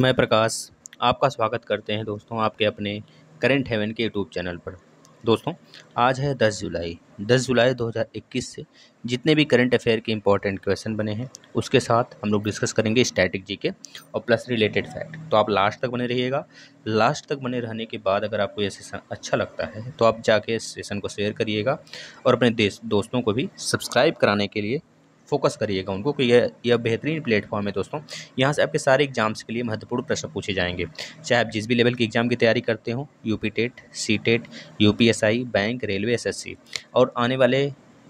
मैं प्रकाश आपका स्वागत करते हैं दोस्तों आपके अपने करेंट हेवन के यूट्यूब चैनल पर दोस्तों आज है 10 जुलाई 10 जुलाई 2021 से जितने भी करंट अफेयर के इंपॉर्टेंट क्वेश्चन बने हैं उसके साथ हम लोग डिस्कस करेंगे स्टैटिक जी के और प्लस रिलेटेड फैक्ट तो आप लास्ट तक बने रहिएगा लास्ट तक बने रहने के बाद अगर आपको यह सेशन अच्छा लगता है तो आप जाके इस सेशन को शेयर करिएगा और अपने दोस्तों को भी सब्सक्राइब कराने के लिए फोकस करिएगा उनको कि यह यह बेहतरीन प्लेटफॉर्म है दोस्तों यहाँ से आपके सारे एग्जाम्स के लिए महत्वपूर्ण प्रश्न पूछे जाएंगे चाहे आप जिस भी लेवल के एग्जाम की तैयारी करते हो यूपी टेट सी टेट आई बैंक रेलवे सी और आने वाले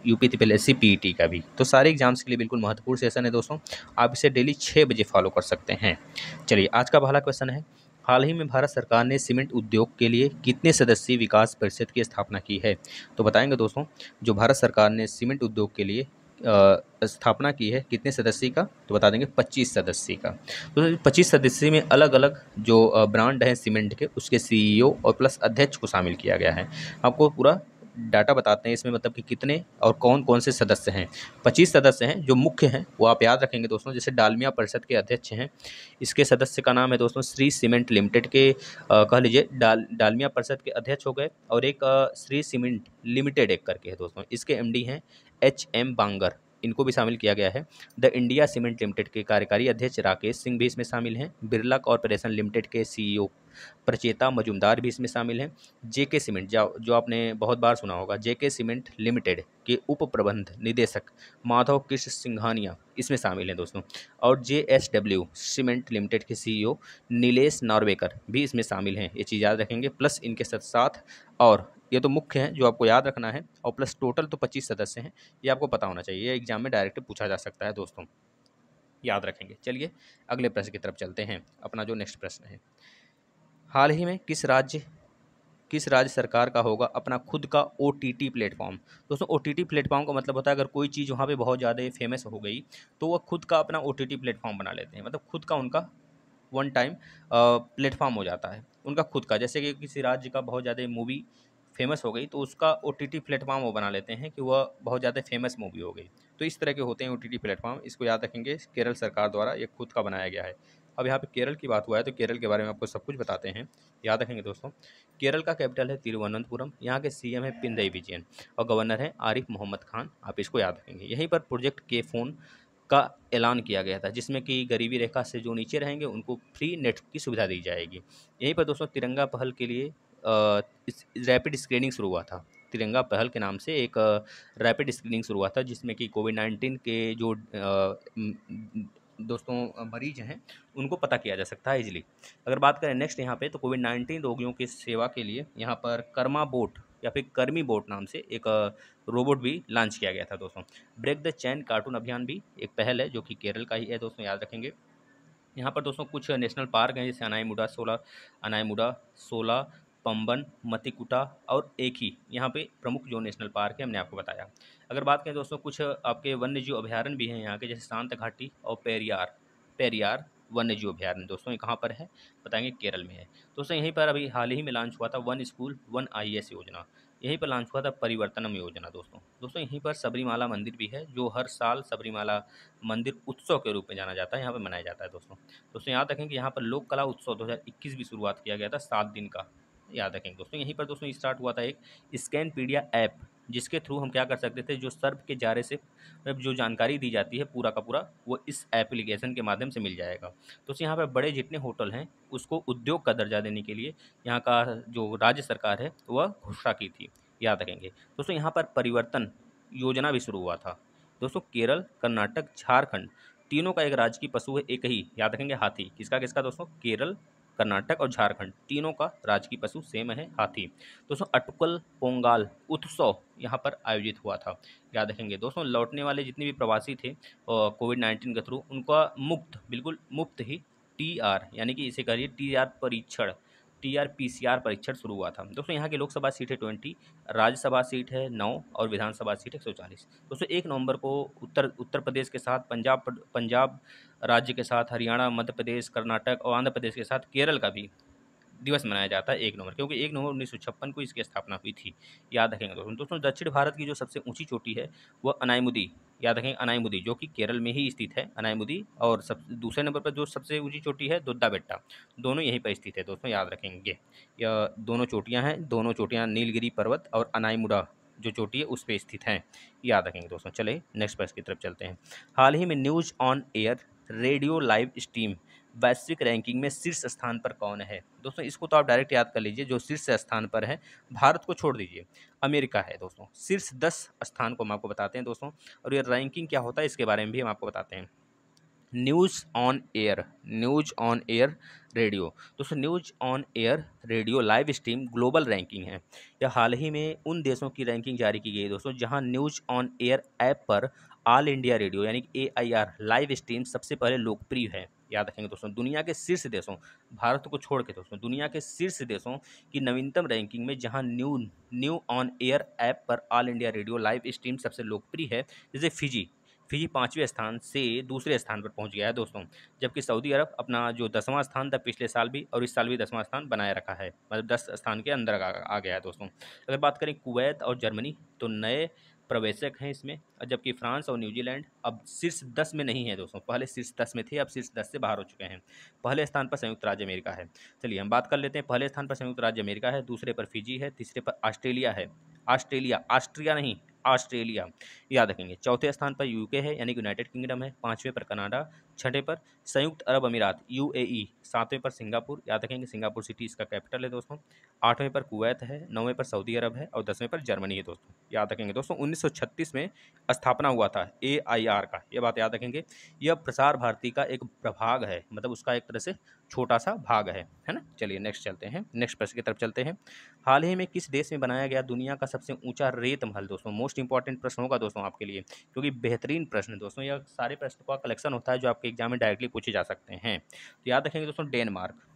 U P triple S C P T का भी तो सारे एग्जाम्स के लिए बिल्कुल महत्वपूर्ण सेशन है दोस्तों आप इसे डेली छः बजे फॉलो कर सकते हैं चलिए आज का पहला क्वेश्चन है हाल ही में भारत सरकार ने सीमेंट उद्योग के लिए कितने सदस्यीय विकास परिषद की स्थापना की है तो बताएंगे दोस्तों जो भारत सरकार ने सीमेंट उद्योग के लिए स्थापना की है कितने सदस्य का तो बता देंगे पच्चीस सदस्य का तो पच्चीस सदस्य में अलग अलग जो ब्रांड हैं सीमेंट के उसके सीईओ e और प्लस अध्यक्ष को शामिल किया गया है आपको पूरा डाटा बताते हैं इसमें मतलब कि कितने और कौन कौन से सदस्य हैं पच्चीस सदस्य हैं जो मुख्य हैं वो आप याद रखेंगे दोस्तों जैसे डालमिया परिषद के अध्यक्ष हैं इसके सदस्य का नाम है दोस्तों श्री सीमेंट लिमिटेड के कह लीजिए डाल डालमिया परिषद के अध्यक्ष हो गए और एक आ, श्री सीमेंट लिमिटेड एक करके है दोस्तों इसके एम हैं एच एम बांगर इनको भी शामिल किया गया है द इंडिया सीमेंट लिमिटेड के कार्यकारी अध्यक्ष राकेश सिंह भी इसमें शामिल हैं बिरला कॉरपोरेशन लिमिटेड के सीईओ प्रचेता मजुमदार भी इसमें शामिल हैं जेके सीमेंट जो जो आपने बहुत बार सुना होगा जेके सीमेंट लिमिटेड के उप प्रबंध निदेशक माधव कृष्ण सिंघानिया इसमें शामिल हैं दोस्तों और J S W cement limited के सी नीलेश नार्वेकर भी इसमें शामिल हैं ये चीज़ याद रखेंगे प्लस इनके साथ साथ और ये तो मुख्य हैं जो आपको याद रखना है और प्लस टोटल तो पच्चीस सदस्य हैं ये आपको पता होना चाहिए एग्जाम में डायरेक्ट पूछा जा सकता है दोस्तों याद रखेंगे चलिए अगले प्रश्न की तरफ चलते हैं अपना जो नेक्स्ट प्रश्न है हाल ही में किस राज्य किस राज्य सरकार का होगा अपना खुद का ओ टी टी प्लेटफॉर्म दोस्तों ओ टी टी प्लेटफॉर्म का मतलब होता है अगर कोई चीज़ वहाँ पे बहुत ज़्यादा फेमस हो गई तो वह खुद का अपना ओ टी टी प्लेटफॉर्म बना लेते हैं मतलब खुद का उनका वन टाइम प्लेटफॉर्म हो जाता है उनका खुद का जैसे कि किसी राज्य का बहुत ज़्यादा मूवी फेमस हो गई तो उसका ओ टी टी प्लेटफॉर्म वो बना लेते हैं कि वह बहुत ज़्यादा फेमस मूवी हो गई तो इस तरह के होते हैं ओ टी टी प्लेटफॉर्म इसको याद रखेंगे केरल सरकार द्वारा ये खुद का बनाया गया है अब यहाँ पे केरल की बात हुआ है तो केरल के बारे में आपको सब कुछ बताते हैं याद रखेंगे दोस्तों केरल का कैपिटल है तिरुवनंतपुरम यहाँ के सीएम है पिंदई विजयन और गवर्नर है आरिफ मोहम्मद खान आप इसको याद रखेंगे यहीं पर प्रोजेक्ट के फोन का ऐलान किया गया था जिसमें कि गरीबी रेखा से जो नीचे रहेंगे उनको फ्री नेट की सुविधा दी जाएगी यहीं पर दोस्तों तिरंगा पहल के लिए रैपिड स्क्रीनिंग शुरू हुआ था तिरंगा पहल के नाम से एक रैपिड स्क्रीनिंग शुरू हुआ था जिसमें कि कोविड नाइन्टीन के जो दोस्तों मरीज हैं उनको पता किया जा सकता है इजीली अगर बात करें नेक्स्ट यहाँ पे तो कोविड नाइन्टीन रोगियों की सेवा के लिए यहाँ पर कर्मा बोट या फिर कर्मी बोट नाम से एक रोबोट भी लॉन्च किया गया था दोस्तों ब्रेक द चैन कार्टून अभियान भी एक पहल है जो कि केरल का ही है दोस्तों याद रखेंगे यहाँ पर दोस्तों कुछ नेशनल पार्क हैं जैसे अनाईमुडा सोला मुडा सोला पंबन मतिकुटा और एक ही यहाँ पे प्रमुख जो नेशनल पार्क है हमने आपको बताया अगर बात करें दोस्तों कुछ आपके वन्य जीव अभ्यारण भी हैं यहाँ के जैसे शांत घाटी और पेरियार पेरियार वन्य जीव अभ्यारण्य दोस्तों ये कहाँ पर है बताएंगे केरल में है दोस्तों यहीं पर अभी हाल ही में लॉन्च हुआ था वन स्कूल वन आई योजना यहीं पर लॉन्च हुआ था परिवर्तनम योजना दोस्तों दोस्तों यहीं पर सबरीमाला मंदिर भी है जो हर साल सबरीमाला मंदिर उत्सव के रूप में जाना जाता है यहाँ पर मनाया जाता है दोस्तों दोस्तों याद रखें कि यहाँ पर लोक कला उत्सव 2021 भी शुरुआत किया गया था सात दिन का याद रखेंगे दोस्तों यहीं पर दोस्तों स्टार्ट हुआ था एक स्कैन पीडिया ऐप जिसके थ्रू हम क्या कर सकते थे जो सर्व के जारे से जो जानकारी दी जाती है पूरा का पूरा वो इस एप्लीकेशन के माध्यम से मिल जाएगा तो यहाँ पर बड़े जितने होटल हैं उसको उद्योग का दर्जा देने के लिए यहाँ का जो राज्य सरकार है वह घोषणा की थी याद रखेंगे दोस्तों यहाँ पर परिवर्तन योजना भी शुरू हुआ था दोस्तों केरल कर्नाटक झारखंड तीनों का एक राज्य की पशु है एक ही याद रखेंगे हाथी किसका किसका दोस्तों केरल कर्नाटक और झारखंड तीनों का राजकीय पशु सेम है हाथी दोस्तों अटुकल पोंगाल उत्सव यहाँ पर आयोजित हुआ था याद रखेंगे दोस्तों लौटने वाले जितने भी प्रवासी थे कोविड नाइन्टीन के थ्रू उनका मुफ्त बिल्कुल मुफ्त ही टी आर यानी कि इसे करिए टी आर परीक्षण टीआरपीसीआर परीक्षण शुरू हुआ था दोस्तों यहाँ की लोकसभा सीट है ट्वेंटी राज्यसभा सीट है नौ और विधानसभा सीट एक सौ चालीस दोस्तों एक नवंबर को उत्तर उत्तर प्रदेश के साथ पंजाब पंजाब राज्य के साथ हरियाणा मध्य प्रदेश कर्नाटक और आंध्र प्रदेश के साथ केरल का भी दिवस मनाया जाता है एक नवंबर क्योंकि एक नवंबर उन्नीस सौ छप्पन को इसकी स्थापना हुई थी याद रखेंगे दोस्तों दोस्तों दक्षिण भारत की जो सबसे ऊंची चोटी है वह अनायमुदी याद रखें अनायमुदी जो कि केरल में ही स्थित है अनायमुदी और सब दूसरे नंबर पर जो सबसे ऊंची चोटी है दुद्दा बेट्टा दोनों यहीं पर स्थित है दोस्तों याद रखेंगे या दोनों चोटियाँ हैं दोनों चोटियाँ नीलगिरी पर्वत और अनाईमुडा जो चोटी है उस पर स्थित हैं याद रखेंगे दोस्तों चले नेक्स्ट प्रश्न की तरफ चलते हैं हाल ही में news on air radio live stream वैश्विक रैंकिंग में शीर्ष स्थान पर कौन है दोस्तों इसको तो आप डायरेक्ट याद कर लीजिए जो शीर्ष स्थान पर है भारत को छोड़ दीजिए अमेरिका है दोस्तों शीर्ष दस स्थान को हम आपको बताते हैं दोस्तों और ये रैंकिंग क्या होता है इसके बारे में भी हम आपको बताते हैं news on air news on air radio दोस्तों news on air radio live stream global ranking है यह हाल ही में उन देशों की रैंकिंग जारी की गई है दोस्तों जहां न्यूज़ ऑन एयर ऐप पर ऑल इंडिया रेडियो यानी A I R live stream सबसे पहले लोकप्रिय है याद रखेंगे दोस्तों दुनिया के शीर्ष देशों भारत को छोड़ के दोस्तों दुनिया के शीर्ष देशों की नवीनतम रैंकिंग में जहां new new on air app पर all India radio live stream सबसे लोकप्रिय है जैसे फिजी फिजी पाँचवें स्थान से दूसरे स्थान पर पहुंच गया है दोस्तों जबकि सऊदी अरब अपना जो दसवां स्थान था पिछले साल भी और इस साल भी दसवां स्थान बनाए रखा है मतलब दस स्थान के अंदर आ, आ गया है दोस्तों अगर बात करें कुवैत और जर्मनी तो नए प्रवेशक हैं इसमें और जबकि फ्रांस और न्यूजीलैंड अब शीर्ष दस में नहीं है दोस्तों पहले शीर्ष दस में थे अब शीर्ष दस से बाहर हो चुके हैं पहले स्थान पर संयुक्त राज्य अमेरिका है चलिए हम बात कर लेते हैं पहले स्थान पर संयुक्त राज्य अमेरिका है दूसरे पर फिजी है तीसरे पर ऑस्ट्रेलिया है ऑस्ट्रेलिया ऑस्ट्रिया नहीं ऑस्ट्रेलिया याद रखेंगे चौथे स्थान पर यूके है यानी कि यूनाइटेड किंगडम है पाँचवें पर कनाडा छठे पर संयुक्त अरब अमीरात यू e, सातवें पर सिंगापुर याद रखेंगे सिंगापुर सिटी इसका कैपिटल है दोस्तों आठवें पर कुवैत है नौवें पर सऊदी अरब है और दसवें पर जर्मनी है दोस्तों याद रखेंगे दोस्तों उन्नीस में स्थापना हुआ था ए का ये बात याद रखेंगे यह प्रसार भारती का एक प्रभाग है मतलब उसका एक तरह से छोटा सा भाग है है ना चलिए नेक्स्ट चलते हैं नेक्स्ट प्रश्न की तरफ चलते हैं हाल ही में किस देश में बनाया गया दुनिया का सबसे ऊंचा रेत महल दोस्तों मोस्ट इंपॉर्टेंट प्रश्न होगा दोस्तों आपके लिए क्योंकि बेहतरीन प्रश्न दोस्तों यह सारे प्रश्नों का कलेक्शन होता है जो आपके एग्जाम में डायरेक्टली पूछे जा सकते हैं तो याद रखेंगे दोस्तों डेनमार्क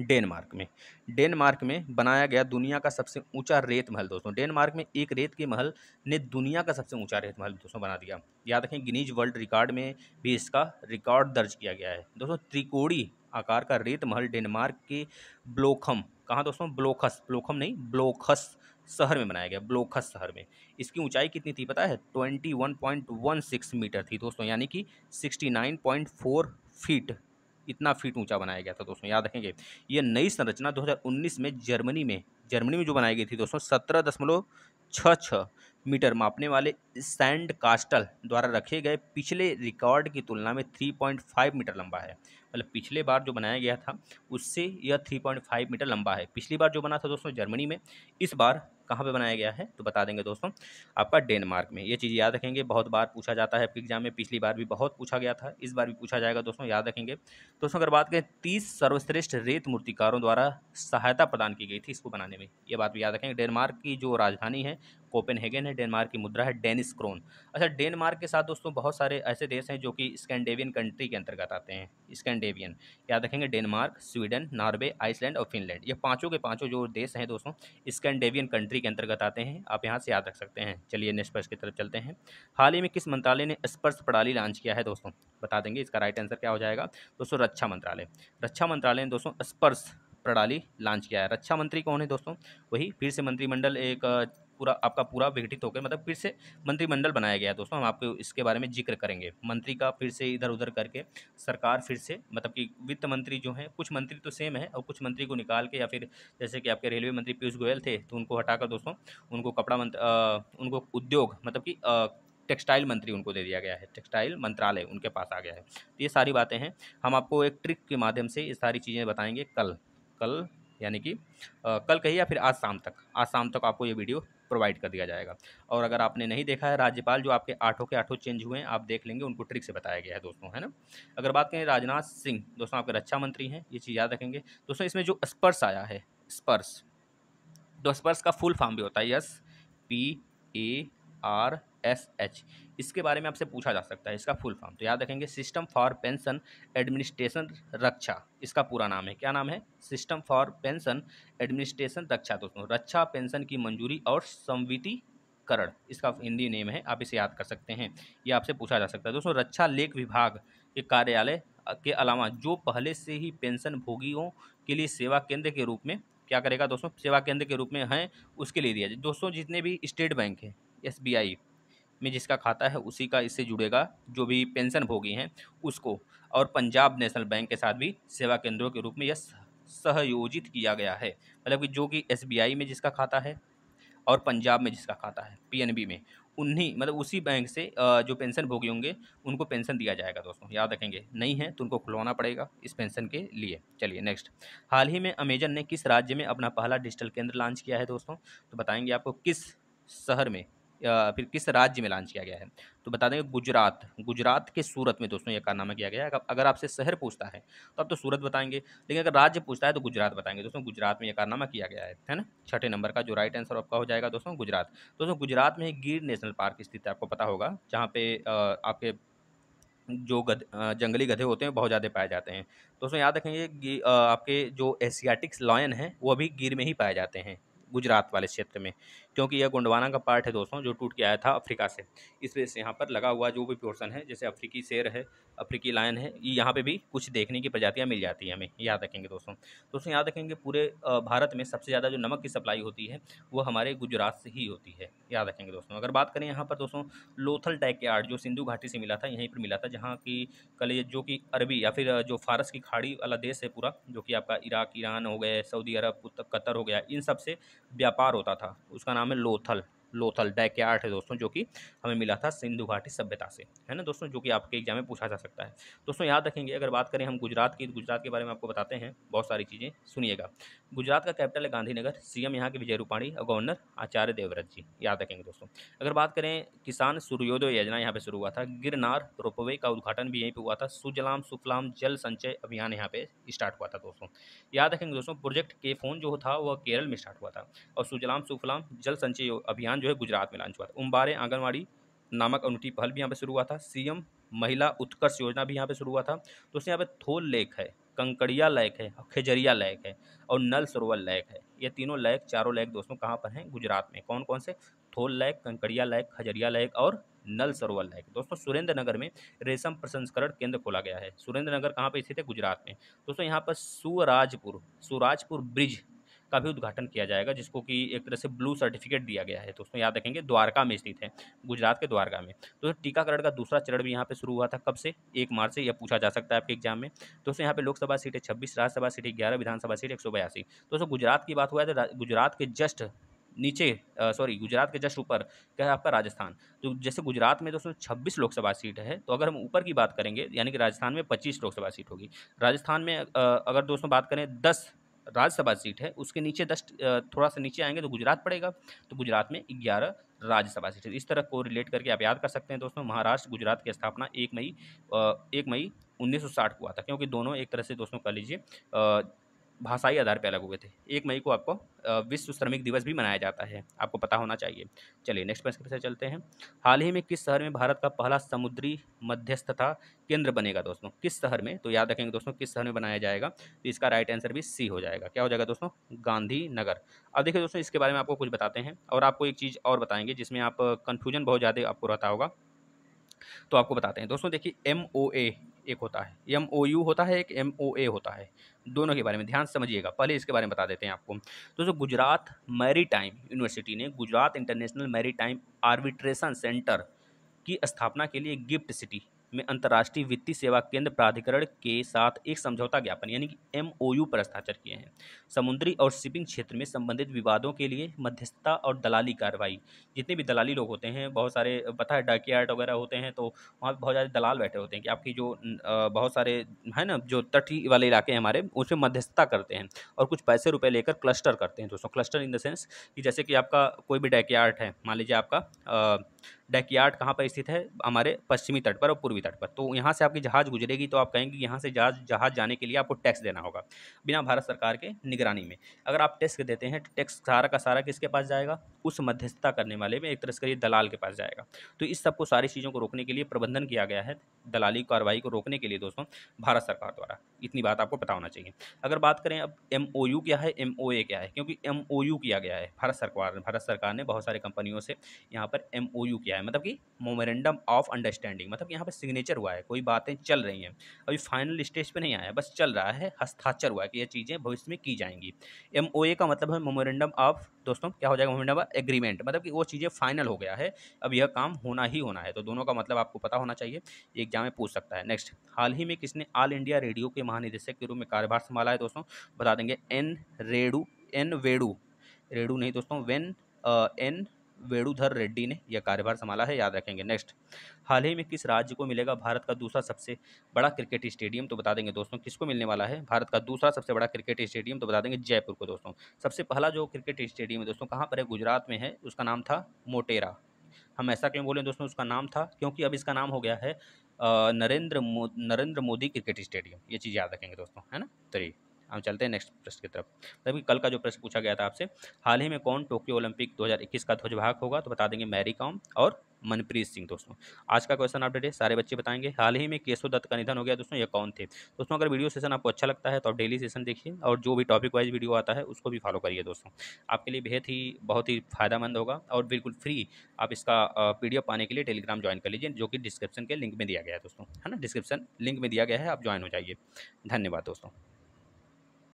डेनमार्क में डेनमार्क में बनाया गया दुनिया का सबसे ऊंचा रेत महल दोस्तों डेनमार्क में एक रेत के महल ने दुनिया का सबसे ऊंचा रेत महल दोस्तों बना दिया याद रखें गिनीज वर्ल्ड रिकॉर्ड में भी इसका रिकॉर्ड दर्ज किया गया है दोस्तों त्रिकोणी आकार का रेत महल डेनमार्क के ब्लोखम कहाँ दोस्तों ब्लोखस ब्लोखम नहीं ब्लोखस शहर में बनाया गया ब्लोखस शहर में इसकी ऊंचाई कितनी थी पता है twenty one point one six meter थी दोस्तों यानी कि sixty nine point four feet इतना फीट ऊंचा बनाया गया था दोस्तों याद रखेंगे ये नई संरचना 2019 में जर्मनी में जर्मनी में जो बनाई गई थी दोस्तों सत्रह दशमलव छः छः मीटर मापने वाले सैंड कास्टल द्वारा रखे गए पिछले रिकॉर्ड की तुलना में 3.5 मीटर लंबा है मतलब पिछले बार जो बनाया गया था उससे यह थ्री पॉइंट फाइव मीटर लंबा है पिछली बार जो बना था दोस्तों जर्मनी में इस बार कहाँ पे बनाया गया है तो बता देंगे दोस्तों आपका डेनमार्क में ये चीज़ याद रखेंगे बहुत बार पूछा जाता है आपके एग्जाम में पिछली बार भी बहुत पूछा गया था इस बार भी पूछा जाएगा दोस्तों याद रखेंगे दोस्तों अगर बात करें तीस सर्वश्रेष्ठ रेत मूर्तिकारों द्वारा सहायता प्रदान की गई थी इसको बनाने में ये बात भी याद रखेंगे डेनमार्क की जो राजधानी है कोपेनहेगन है डेनमार्क की मुद्रा है डेनिस क्रोन अच्छा डेनमार्क के साथ दोस्तों बहुत सारे ऐसे देश हैं जो कि स्कैंडेवियन कंट्री के अंतर्गत आते हैं स्कैंड स्कैंडेवियन याद रखेंगे डेनमार्क स्वीडन नॉर्वे आइसलैंड और फिनलैंड ये पांचों के पांचों जो देश हैं दोस्तों स्कैंडेवियन कंट्री के अंतर्गत आते हैं आप यहाँ से याद रख सकते हैं चलिए नेक्स्ट प्रश्न की तरफ चलते हैं हाल ही में किस मंत्रालय ने स्पर्श प्रणाली लॉन्च किया है दोस्तों बता देंगे इसका राइट आंसर क्या हो जाएगा दोस्तों रक्षा मंत्रालय रक्षा मंत्रालय ने दोस्तों स्पर्श प्रणाली लॉन्च किया है रक्षा मंत्री कौन है दोस्तों वही फिर से मंत्रिमंडल एक पूरा आपका पूरा विघटित होकर मतलब फिर से मंत्रिमंडल बनाया गया दोस्तों हम आपको इसके बारे में जिक्र करेंगे मंत्री का फिर से इधर उधर करके सरकार फिर से मतलब कि वित्त मंत्री जो हैं कुछ मंत्री तो सेम है और कुछ मंत्री को निकाल के या फिर जैसे कि आपके रेलवे मंत्री पीयूष गोयल थे तो उनको हटाकर दोस्तों उनको कपड़ा मंत्र उनको उद्योग मतलब कि टेक्सटाइल मंत्री उनको दे दिया गया है टेक्सटाइल मंत्रालय उनके पास आ गया है तो ये सारी बातें हैं हम आपको एक ट्रिक के माध्यम से ये सारी चीज़ें बताएंगे कल कल यानी कि कल कहिए या फिर आज शाम तक आज शाम तक आपको ये वीडियो प्रोवाइड कर दिया जाएगा और अगर आपने नहीं देखा है राज्यपाल जो आपके आठों के आठों चेंज हुए हैं आप देख लेंगे उनको ट्रिक से बताया गया है दोस्तों है ना अगर बात करें राजनाथ सिंह दोस्तों आपके रक्षा मंत्री हैं ये चीज़ याद रखेंगे दोस्तों इसमें जो स्पर्श आया है स्पर्श तो स्पर्श का फुल फॉर्म भी होता है S P A R S H इसके बारे में आपसे पूछा जा सकता है इसका फुल फॉर्म तो याद रखेंगे system for pension administration Raksha इसका पूरा नाम है क्या नाम है system for pension administration Raksha दोस्तों रक्षा पेंशन की मंजूरी और संविति करण इसका हिंदी नेम है आप इसे याद कर सकते हैं ये आपसे पूछा जा सकता है दोस्तों रक्षा लेख विभाग के कार्यालय के अलावा जो पहले से ही पेंशन भोगियों के लिए सेवा केंद्र के रूप में क्या करेगा दोस्तों सेवा केंद्र के रूप में हैं उसके लिए दिया जाए दोस्तों जितने भी स्टेट बैंक हैं एस में जिसका खाता है उसी का इससे जुड़ेगा जो भी पेंशन भोगी हैं उसको और पंजाब नेशनल बैंक के साथ भी सेवा केंद्रों के रूप में यह सहयोजित किया गया है मतलब कि जो कि एस में जिसका खाता है और पंजाब में जिसका खाता है पी में उन्हीं मतलब उसी बैंक से जो पेंशन भोगी होंगे उनको पेंशन दिया जाएगा दोस्तों याद रखेंगे नहीं है तो उनको खुलवाना पड़ेगा इस पेंशन के लिए चलिए नेक्स्ट हाल ही में अमेजन ने किस राज्य में अपना पहला डिजिटल केंद्र लॉन्च किया है दोस्तों तो बताएंगे आपको किस शहर में फिर किस राज्य में लॉन्च किया गया है तो बता देंगे गुजरात गुजरात के सूरत में दोस्तों यह कारनामा किया गया है अगर आपसे शहर पूछता है तो आप तो सूरत बताएंगे लेकिन अगर राज्य पूछता है तो गुजरात बताएंगे दोस्तों गुजरात में यह कारनामा किया गया है है ना छठे नंबर का जो राइट आंसर आपका हो जाएगा दोस्तों गुजरात दोस्तों गुजरात में गिर नेशनल पार्क स्थित है आपको पता होगा जहाँ पे आपके जो गध जंगली गधे होते हैं बहुत ज़्यादा पाए जाते हैं दोस्तों याद रखेंगे कि आपके जो एशियाटिक्स लॉयन हैं वो भी गिर में ही पाए जाते हैं गुजरात वाले क्षेत्र में क्योंकि यह गोंडवाना का पार्ट है दोस्तों जो टूट के आया था अफ्रीका से इस वजह से यहाँ पर लगा हुआ जो भी पोर्सन है जैसे अफ्रीकी शेर है अफ्रीकी लायन है ये यहाँ पे भी कुछ देखने की प्रजातियाँ मिल जाती हैं हमें याद रखेंगे दोस्तों दोस्तों याद रखेंगे पूरे भारत में सबसे ज़्यादा जो नमक की सप्लाई होती है वो हमारे गुजरात से ही होती है याद रखेंगे दोस्तों अगर बात करें यहाँ पर दोस्तों लोथल टाइप के आर्ट जो सिंधु घाटी से मिला था यहीं पर मिला था जहाँ की कल जो कि अरबी या फिर जो फारस की खाड़ी वाला देश है पूरा जो कि आपका इराक ईरान हो गए सऊदी अरब कतर हो गया इन सब से व्यापार होता था उसका नाम नाम है लोथल लोथल डैकयार्ड है दोस्तों जो कि हमें मिला था सिंधु घाटी सभ्यता से है ना दोस्तों जो कि आपके एग्जाम में पूछा जा सकता है दोस्तों याद रखेंगे अगर बात करें हम गुजरात की तो गुजरात के बारे में आपको बताते हैं बहुत सारी चीज़ें सुनिएगा गुजरात का कैपिटल है गांधीनगर सीएम यहाँ के विजय रूपाणी और गवर्नर आचार्य देवव्रत जी याद रखेंगे दोस्तों अगर बात करें किसान सूर्योदय योजना यहाँ पर शुरू हुआ था गिरनार रोपवे का उद्घाटन भी यहीं पर हुआ था सुजलाम सुफलाम जल संचय अभियान यहाँ पर स्टार्ट हुआ था दोस्तों याद रखेंगे दोस्तों प्रोजेक्ट के फोन जो था वह केरल में स्टार्ट हुआ था और सुजलाम सुफलाम जल संचय अभियान जो है गुजरात में लॉन्च हुआ था उम्बारे आंगनबाड़ी नामक अनूठी पहल भी यहाँ पे शुरू हुआ था सीएम महिला उत्कर्ष योजना भी यहाँ पर शुरू हुआ था तो यहाँ पर थोल लेक है कंकड़िया लैक है खेजरिया लैक है और नल सरोवर लैक है ये तीनों लैक चारों लैक दोस्तों कहाँ पर हैं गुजरात में कौन कौन से Thol lake Kankaria lake Khijadiya lake और नल सरोवर लैक दोस्तों सुरेंद्र नगर में रेशम प्रसंस्करण केंद्र खोला गया है सुरेंद्र नगर कहाँ पर स्थित है गुजरात में दोस्तों यहाँ पर सुराजपुर सुराजपुर ब्रिज का भी उद्घाटन किया जाएगा जिसको कि एक तरह से ब्लू सर्टिफिकेट दिया गया है दोस्तों याद रखेंगे द्वारका में स्थित है गुजरात के द्वारका में तो टीकाकरण का दूसरा चरण भी यहाँ पर शुरू हुआ था कब से एक मार्च से यह पूछा जा सकता है आपके एग्जाम में दोस्तों यहाँ पर लोकसभा सीटें छब्बीस राज्यसभा सीटें ग्यारह विधानसभा सीट एक सौ बयासी दोस्तों गुजरात की बात हुआ है तो गुजरात के जस्ट नीचे सॉरी गुजरात के जस्ट ऊपर क्या है आपका राजस्थान तो जैसे गुजरात में दोस्तों 26 लोकसभा सीट है तो अगर हम ऊपर की बात करेंगे यानी कि राजस्थान में 25 लोकसभा सीट होगी राजस्थान में अगर दोस्तों बात करें दस राज्यसभा सीट है उसके नीचे दस थोड़ा सा नीचे आएंगे तो गुजरात पड़ेगा तो गुजरात में ग्यारह राज्यसभा सीट है इस तरह को रिलेट करके आप याद कर सकते हैं दोस्तों महाराष्ट्र गुजरात की स्थापना एक मई एक मई 1960 को हुआ था क्योंकि दोनों एक तरह से दोस्तों कह लीजिए भाषाई आधार पर अलग हुए थे एक मई को आपको विश्व श्रमिक दिवस भी मनाया जाता है आपको पता होना चाहिए चलिए नेक्स्ट प्रश्न पर चलते हैं हाल ही में किस शहर में भारत का पहला समुद्री मध्यस्थता केंद्र बनेगा दोस्तों किस शहर में तो याद रखेंगे दोस्तों किस शहर में बनाया जाएगा तो इसका राइट आंसर भी सी हो जाएगा क्या हो जाएगा दोस्तों गांधी नगर अब देखिए दोस्तों इसके बारे में आपको कुछ बताते हैं और आपको एक चीज़ और बताएंगे जिसमें आप कन्फ्यूजन बहुत ज़्यादा आपको रहता होगा तो आपको बताते हैं दोस्तों देखिए एम ओ ए एक होता है एम ओ यू होता है एक एम ओ ए होता है दोनों के बारे में ध्यान समझिएगा पहले इसके बारे में बता देते हैं आपको तो जो गुजरात मैरी टाइम यूनिवर्सिटी ने Gujarat international maritime arbitration centre की स्थापना के लिए गिफ्ट सिटी में अंतर्राष्ट्रीय वित्तीय सेवा केंद्र प्राधिकरण के साथ एक समझौता ज्ञापन यानी कि एम पर हस्ताक्षर किए हैं समुद्री और शिपिंग क्षेत्र में संबंधित विवादों के लिए मध्यस्थता और दलाली कार्रवाई जितने भी दलाली लोग होते हैं बहुत सारे पता है आर्ट वगैरह होते हैं तो वहाँ पर बहुत सारे दलाल बैठे होते हैं कि आपकी जो बहुत सारे है ना जो तटी वाले इलाके हैं हमारे उसमें मध्यस्थता करते हैं और कुछ पैसे रुपये लेकर क्लस्टर करते हैं दोस्तों क्लस्टर इन द सेंस कि जैसे कि आपका कोई भी डाकियाट है मान लीजिए आपका डैकयार्ड कहाँ पर स्थित है हमारे पश्चिमी तट पर और पूर्वी तट पर तो यहाँ से आपकी जहाज़ गुजरेगी तो आप कहेंगे यहाँ से जहाज जहाज़ जाने के लिए आपको टैक्स देना होगा बिना भारत सरकार के निगरानी में अगर आप टैक्स देते हैं तो टैक्स सारा का सारा किसके पास जाएगा उस मध्यस्थता करने वाले में एक तरह से दलाल के पास जाएगा तो इस सबको सारी चीज़ों को रोकने के लिए प्रबंधन किया गया है दलाली कार्रवाई को रोकने के लिए दोस्तों भारत सरकार द्वारा इतनी बात आपको पता होना चाहिए अगर बात करें अब एम क्या है एम क्या है क्योंकि एम किया गया है भारत सरकार भारत सरकार ने बहुत सारी कंपनियों से यहाँ पर एम यू किया है मतलब कि मोमेरेंडम ऑफ अंडरस्टैंडिंग मतलब यहाँ पर सिग्नेचर हुआ है कोई बातें चल रही हैं अभी फाइनल स्टेज पे नहीं आया बस चल रहा है हस्ताक्षर हुआ है कि ये चीज़ें भविष्य में की जाएंगी एम का मतलब है मोमेरेंडम ऑफ दोस्तों क्या हो जाएगा मोमेंडम ऑफ एग्रीमेंट मतलब कि वो चीज़ें फाइनल हो गया है अब यह काम होना ही होना है तो दोनों का मतलब आपको पता होना चाहिए एग्जाम में पूछ सकता है नेक्स्ट हाल ही में किसने ऑल इंडिया रेडियो के महानिदेशक के रूप में कार्यभार संभाला है दोस्तों बता देंगे एन रेडू एन वेडू रेडू नहीं दोस्तों वेन एन वेणुधर रेड्डी ने यह कार्यभार संभाला है याद रखेंगे नेक्स्ट हाल ही में किस राज्य को मिलेगा भारत का दूसरा सबसे बड़ा क्रिकेट स्टेडियम तो बता देंगे दोस्तों किसको मिलने वाला है भारत का दूसरा सबसे बड़ा क्रिकेट स्टेडियम तो बता देंगे जयपुर को दोस्तों सबसे पहला जो क्रिकेट स्टेडियम है दोस्तों कहाँ पर है गुजरात में है उसका नाम था मोटेरा हम ऐसा क्यों बोलें दोस्तों उसका नाम था क्योंकि अब इसका नाम हो गया है नरेंद्र मो नरेंद्र मोदी क्रिकेट स्टेडियम ये चीज़ याद रखेंगे दोस्तों है ना चलिए तो हम चलते हैं नेक्स्ट प्रश्न की तरफ मतलब कल का जो प्रश्न पूछा गया था आपसे हाल ही में कौन टोक्यो ओलंपिक 2021 का ध्वजवाहक होगा तो बता देंगे मैरी कॉम और मनप्रीत सिंह दोस्तों आज का क्वेश्चन अपडेट है सारे बच्चे बताएंगे हाल ही में केशव दत्त का निधन हो गया दोस्तों ये कौन थे दोस्तों अगर वीडियो सेशन आपको अच्छा लगता है तो आप डेली सेशन देखिए और जो भी टॉपिक वाइज वीडियो आता है उसको भी फॉलो करिए दोस्तों आपके लिए बेहद ही बहुत ही फायदामंद होगा और बिल्कुल फ्री आप इसका पी पाने के लिए टेलीग्राम ज्वाइन कर लीजिए जो कि डिस्क्रिप्शन के लिंक में दिया गया है दोस्तों है ना डिस्क्रिप्शन लिंक में दिया गया है आप ज्वाइन हो जाइए धन्यवाद दोस्तों